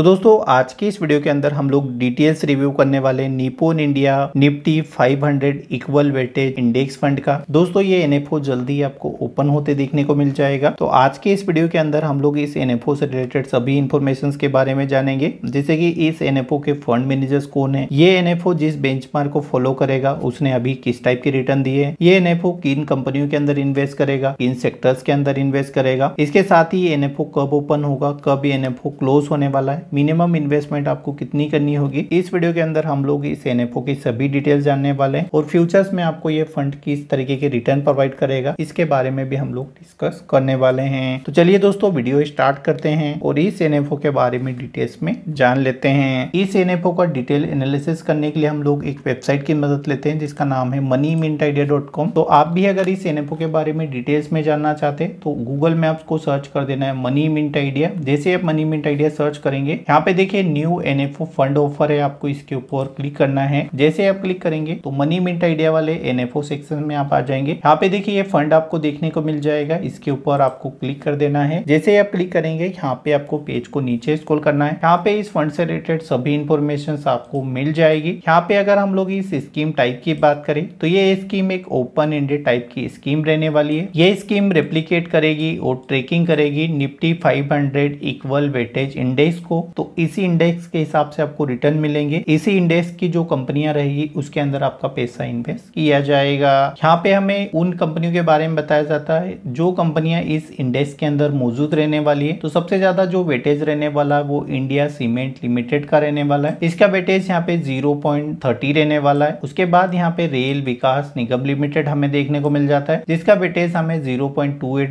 तो दोस्तों आज की इस वीडियो के अंदर हम लोग डिटेल्स रिव्यू करने वाले Nippon India Nifty 500 equal weightage index fund का दोस्तों ये एनएफओ जल्दी आपको ओपन होते देखने को मिल जाएगा तो आज के इस वीडियो के अंदर हम लोग इस एनएफओ से रिलेटेड सभी इन्फॉर्मेशन के बारे में जानेंगे जैसे कि इस एनएफओ के फंड मैनेजर्स कौन है ये एनएफओ जिस बेंच को फॉलो करेगा उसने अभी किस टाइप के रिटर्न दिए ये एनएफओ किन कंपनियों के अंदर इन्वेस्ट करेगा किन सेक्टर्स के अंदर इन्वेस्ट करेगा इसके साथ ही एनएफओ कब ओपन होगा कब एनएफओ क्लोज होने वाला है मिनिमम इन्वेस्टमेंट आपको कितनी करनी होगी इस वीडियो के अंदर हम लोग इस एन की सभी डिटेल्स जानने वाले हैं और फ्यूचर्स में आपको ये फंड किस तरीके के रिटर्न प्रोवाइड करेगा इसके बारे में भी हम लोग डिस्कस करने वाले हैं तो चलिए दोस्तों वीडियो स्टार्ट करते हैं और इस एन के बारे में डिटेल्स में जान लेते हैं इस एन का डिटेल एनालिसिस करने के लिए हम लोग एक वेबसाइट की मदद लेते हैं जिसका नाम है money mint idea dot com तो आप भी अगर इस एन के बारे में डिटेल्स में जानना चाहते तो गूगल मैप्स को सर्च कर देना है मनी मिंट आइडिया जैसे आप मनी मिंट आइडिया सर्च करेंगे यहाँ पे देखिए न्यू एनएफओ फंड ऑफर है आपको इसके ऊपर क्लिक करना है जैसे आप क्लिक करेंगे तो मनी मिंट आइडिया वाले एनएफओ सेक्शन में आप आ जाएंगे यहाँ पे देखिए ये फंड आपको देखने को मिल जाएगा इसके ऊपर आपको क्लिक कर देना है जैसे आप क्लिक करेंगे यहाँ पे आपको पेज को नीचे स्कोल करना है यहाँ पे इस फंड से रिलेटेड सभी इन्फॉर्मेशन आपको मिल जाएगी यहाँ पे अगर हम लोग इस स्कीम टाइप की बात करें तो ये स्कीम एक ओपन एंडेड टाइप की स्कीम रहने वाली है ये स्कीम रेप्लीकेट करेगी और ट्रेकिंग करेगी निफ्टी 500 इक्वल वेटेज इंडेक्स को तो इसी इंडेक्स के हिसाब से आपको रिटर्न मिलेंगे इसी इंडेक्स की जो कंपनियां रहेगी उसके अंदर आपका पैसा इन्वेस्ट किया जाएगा यहाँ पे हमें उन कंपनियों के बारे में बताया जाता है जो कंपनियां इस इंडेक्स के अंदर मौजूद रहने वाली है तो सबसे ज्यादा जो वेटेज रहने वाला है वो इंडिया सीमेंट लिमिटेड का रहने वाला है इसका वेटेज यहाँ पे जीरो रहने वाला है उसके बाद यहाँ पे रेल विकास निगम लिमिटेड हमें देखने को मिल जाता है जिसका वेटेज हमें जीरो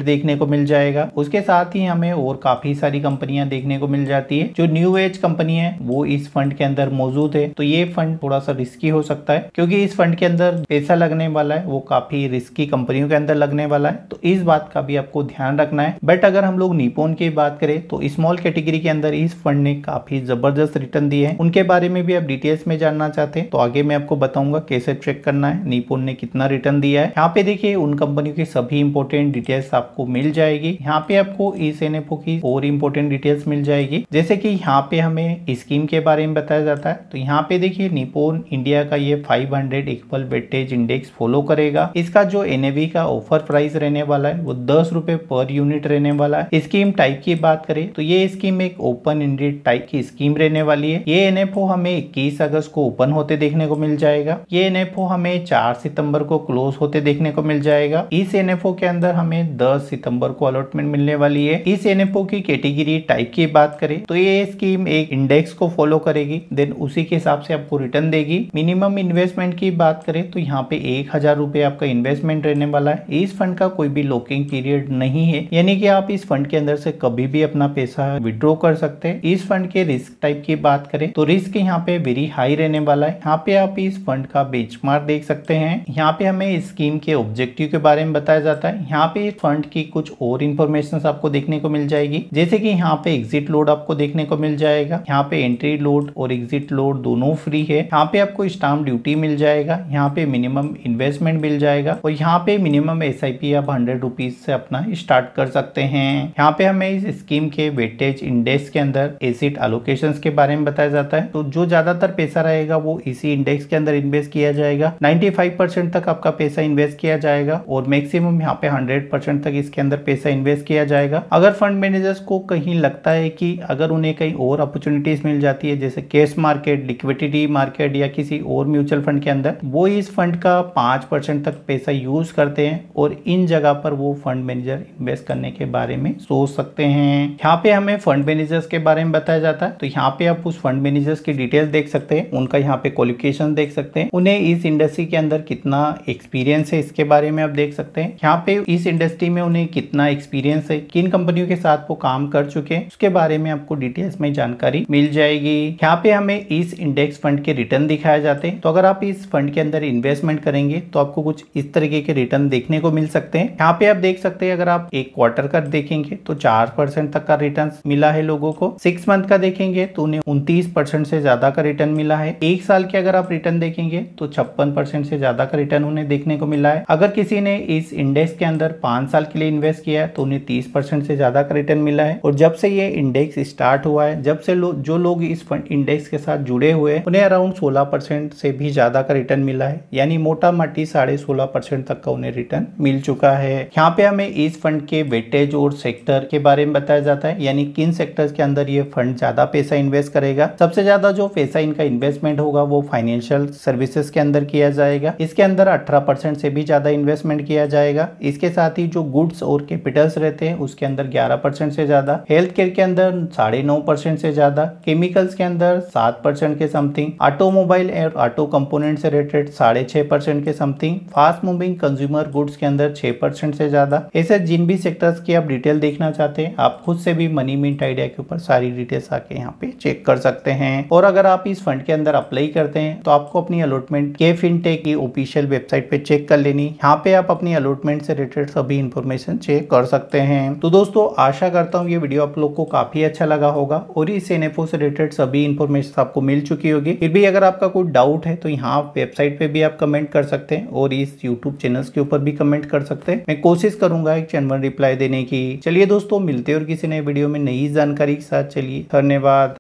देखने को मिल जाएगा उसके साथ ही हमें और काफी सारी कंपनियां देखने को मिल जाती है जो न्यू एज कंपनी है वो इस फंड के अंदर मौजूद है तो ये फंड थोड़ा सा रिस्की हो सकता है क्योंकि इस फंड के अंदर पैसा लगने वाला है वो काफी रिस्की कंपनियों के अंदर लगने वाला है तो इस बात का भी आपको ध्यान रखना है बट अगर हम लोग निपोन की बात करें तो स्मॉल कैटेगरी के अंदर इस फंड ने काफी जबरदस्त रिटर्न दिए हैं उनके बारे में भी आप डिटेल्स में जानना चाहते हैं तो आगे मैं आपको बताऊंगा कैसे चेक करना है निपोन ने कितना रिटर्न दिया है यहाँ पे देखिए उन कंपनियों की सभी इंपोर्टेंट डिटेल्स आपको मिल जाएगी यहाँ पे आपको इस एन की और इम्पोर्टेंट डिटेल्स मिल जाएगी जैसे कि कि यहाँ पे हमें स्कीम के बारे में बताया जाता है तो यहाँ पे देखिए निपोन इंडिया का ये 500 hundred equal weightage index follow करेगा इसका जो एन का ऑफर प्राइस रहने वाला है वो दस रुपए पर यूनिट रहने वाला है स्कीम टाइप की बात करें तो ये स्कीम एक ओपन इंडेड टाइप की स्कीम रहने वाली है ये एन हमें इक्कीस अगस्त को ओपन होते देखने को मिल जाएगा ये एन हमें चार सितम्बर को क्लोज होते देखने को मिल जाएगा इस एन के अंदर हमें दस सितम्बर को अलॉटमेंट मिलने वाली है इस एन की कैटेगरी टाइप की बात करें तो ये स्कीम एक इंडेक्स को फॉलो करेगी देन उसी के हिसाब से आपको रिटर्न देगी मिनिमम इन्वेस्टमेंट की बात करें तो यहाँ पे एक हजार रूपए आपका इन्वेस्टमेंट रहने वाला है इस फंड का कोई भी लॉकिंग पीरियड नहीं है यानी कि आप इस फंड के अंदर से कभी भी अपना पैसा विद्रॉ कर सकते हैं इस फंड के रिस्क टाइप की बात करें तो रिस्क यहाँ पे वेरी हाई रहने वाला है यहाँ पे आप इस फंड का बेंच देख सकते हैं यहाँ पे हमें स्कीम के ऑब्जेक्टिव के बारे में बताया जाता है यहाँ पे फंड की कुछ और इन्फॉर्मेशन आपको देखने को मिल जाएगी जैसे की यहाँ पे एग्जिट लोड आपको देखने को मिल जाएगा यहाँ पे एंट्री लोड और एग्जिट लोड दोनों फ्री है यहाँ पे आपको स्टाम्प ड्यूटी मिल जाएगा यहाँ पे मिनिमम इन्वेस्टमेंट मिल जाएगा और यहाँ पे मिनिमम एस आप हंड्रेड रुपीज से अपना स्टार्ट कर सकते हैं यहाँ पे हमें इस स्कीम के वेटेज इंडेक्स के अंदर एसिड अलोकेशन के बारे में बताया जाता है तो जो ज्यादातर पैसा रहेगा वो इसी इंडेक्स के अंदर इन्वेस्ट किया जाएगा 95% तक आपका पैसा इन्वेस्ट किया जाएगा और मैक्सिमम यहाँ पे 100% तक इसके अंदर पैसा इन्वेस्ट किया जाएगा अगर फंड मैनेजर्स को कहीं लगता है कि अगर उन्हें कहीं और अपॉर्चुनिटीज मिल जाती है जैसे कैश मार्केट लिक्विडिटी मार्केट या किसी और म्यूचुअल फंड के अंदर वो इस फंड का पांच परसेंट तक पैसा यूज करते हैं और इन जगह पर वो फंड मैनेजर इन्वेस्ट करने के बारे में सोच सकते हैं यहाँ पे हमें फंड मैनेजर्स के बारे में बताया जाता है तो यहाँ पे आप उस फंड मैनेजर्स की डिटेल देख सकते हैं उनका यहाँ पे क्वालिफिकेशन देख सकते हैं उन्हें इस इंडस्ट्री के अंदर कितना एक्सपीरियंस है इसके बारे में आप देख सकते हैं यहाँ पे इस इंडस्ट्री में उन्हें कितना एक्सपीरियंस है किन कंपनियों के साथ वो काम कर चुके हैं उसके बारे में आपको डिटेल इसमें जानकारी मिल जाएगी यहाँ पे हमें इस इंडेक्स फंड के रिटर्न दिखाए जाते हैं तो अगर आप इस फंड के अंदर इन्वेस्टमेंट करेंगे तो आपको कुछ इस तरीके के रिटर्न देखने को मिल सकते हैं यहाँ पे आप देख सकते हैं अगर आप एक क्वार्टर का देखेंगे तो चार परसेंट तक का रिटर्न मिला है लोगों को सिक्स मंथ का देखेंगे तो उन्हें उनतीस परसेंट से ज्यादा का रिटर्न मिला है एक साल के अगर आप रिटर्न देखेंगे तो छप्पन परसेंट से ज्यादा का रिटर्न उन्हें देखने को मिला है अगर किसी ने इस इंडेक्स के अंदर पांच साल के लिए इन्वेस्ट किया तो उन्हें तीस परसेंट से ज्यादा का रिटर्न मिला है और जब से ये इंडेक्स स्टार्ट हुआ हुआ है जब से लो, जो लोग इस फंड इंडेक्स के साथ जुड़े हुए हैं उन्हें अराउंड 16 परसेंट से भी ज़्यादा का रिटर्न मिला है यानी मोटा माटी साढ़े सोलह परसेंट तक का उन्हें रिटर्न मिल चुका है यहाँ पे हमें इस फंड के वेटेज और सेक्टर के बारे में बताया जाता है यानी किन सेक्टर्स के अंदर ये फंड ज़्यादा पैसा इन्वेस्ट करेगा सबसे ज़्यादा जो पैसा इनका इन्वेस्टमेंट होगा वो फाइनेंशियल सर्विसेज के अंदर किया जाएगा इसके अंदर अठारह से भी ज़्यादा इन्वेस्टमेंट किया जाएगा इसके साथ ही जो गुड्स और कैपिटल्स रहते हैं उसके अंदर ग्यारह से ज़्यादा हेल्थ केयर के अंदर साढ़े नौ परसेंट से ज़्यादा केमिकल्स के अंदर सात परसेंट के something automobile and auto component से रिलेटेड साढ़े छह परसेंट के something fast moving consumer goods के अंदर 6% परसेंट से ज़्यादा ऐसे जिन भी सेक्टर्स की आप डिटेल देखना चाहते हैं आप खुद से भी मनी मिंट आइडिया के ऊपर सारी डिटेल्स आके यहाँ पे चेक कर सकते हैं और अगर आप इस फंड के अंदर अप्लाई करते हैं तो आपको अपनी अलॉटमेंट के फिनटेक की ऑफिशियल वेबसाइट पे चेक कर लेनी यहाँ पे आप अपनी अलॉटमेंट से रिलेटेड सभी इन्फॉर्मेशन चेक कर सकते हैं तो दोस्तों आशा करता हूँ ये वीडियो आप लोग को काफी अच्छा लगा होगा होगा और इस एन से रिलेटेड सभी इन्फॉर्मेशन आपको मिल चुकी होगी फिर भी अगर आपका कोई डाउट है तो यहाँ वेबसाइट पे भी आप कमेंट कर सकते हैं और इस यूट्यूब चैनल के ऊपर भी कमेंट कर सकते हैं मैं कोशिश करूंगा एक चैनल रिप्लाई देने की चलिए दोस्तों मिलते और किसी नए वीडियो में नई जानकारी के साथ चलिए धन्यवाद